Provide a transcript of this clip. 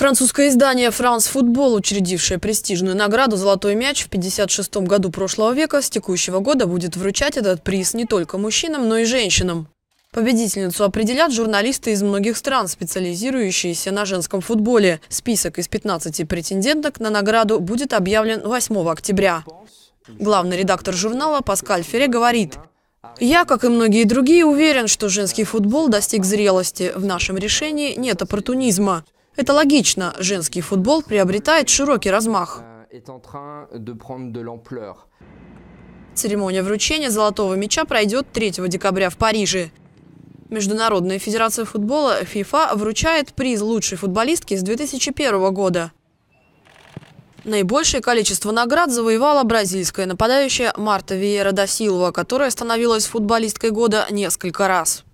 Французское издание «Франс Футбол», учредившее престижную награду «Золотой мяч» в 56 году прошлого века, с текущего года будет вручать этот приз не только мужчинам, но и женщинам. Победительницу определят журналисты из многих стран, специализирующиеся на женском футболе. Список из 15 претенденток на награду будет объявлен 8 октября. Главный редактор журнала Паскаль Ферре говорит, я, как и многие другие, уверен, что женский футбол достиг зрелости. В нашем решении нет оппортунизма. Это логично. Женский футбол приобретает широкий размах. Э, Церемония вручения «Золотого мяча» пройдет 3 декабря в Париже. Международная федерация футбола ФИФА вручает приз лучшей футболистки с 2001 года. Наибольшее количество наград завоевала бразильская нападающая Марта Виера да Силва, которая становилась футболисткой года несколько раз.